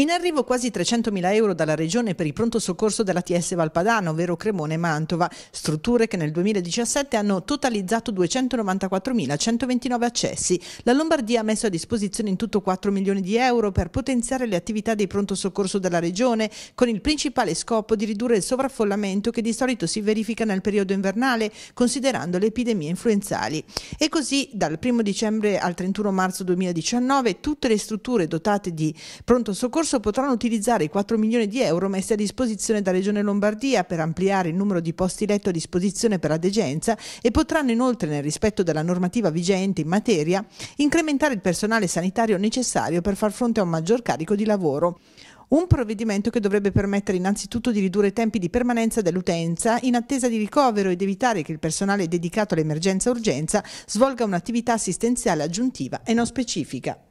In arrivo quasi 300.000 euro dalla Regione per il pronto soccorso della TS Valpadano, ovvero Cremone e Mantova, strutture che nel 2017 hanno totalizzato 294.129 accessi. La Lombardia ha messo a disposizione in tutto 4 milioni di euro per potenziare le attività dei pronto soccorso della Regione, con il principale scopo di ridurre il sovraffollamento che di solito si verifica nel periodo invernale, considerando le epidemie influenzali. E così dal 1 dicembre al 31 marzo 2019 tutte le strutture dotate di pronto soccorso corso potranno utilizzare i 4 milioni di euro messi a disposizione da Regione Lombardia per ampliare il numero di posti letto a disposizione per la degenza e potranno inoltre, nel rispetto della normativa vigente in materia, incrementare il personale sanitario necessario per far fronte a un maggior carico di lavoro. Un provvedimento che dovrebbe permettere innanzitutto di ridurre i tempi di permanenza dell'utenza in attesa di ricovero ed evitare che il personale dedicato all'emergenza-urgenza svolga un'attività assistenziale aggiuntiva e non specifica.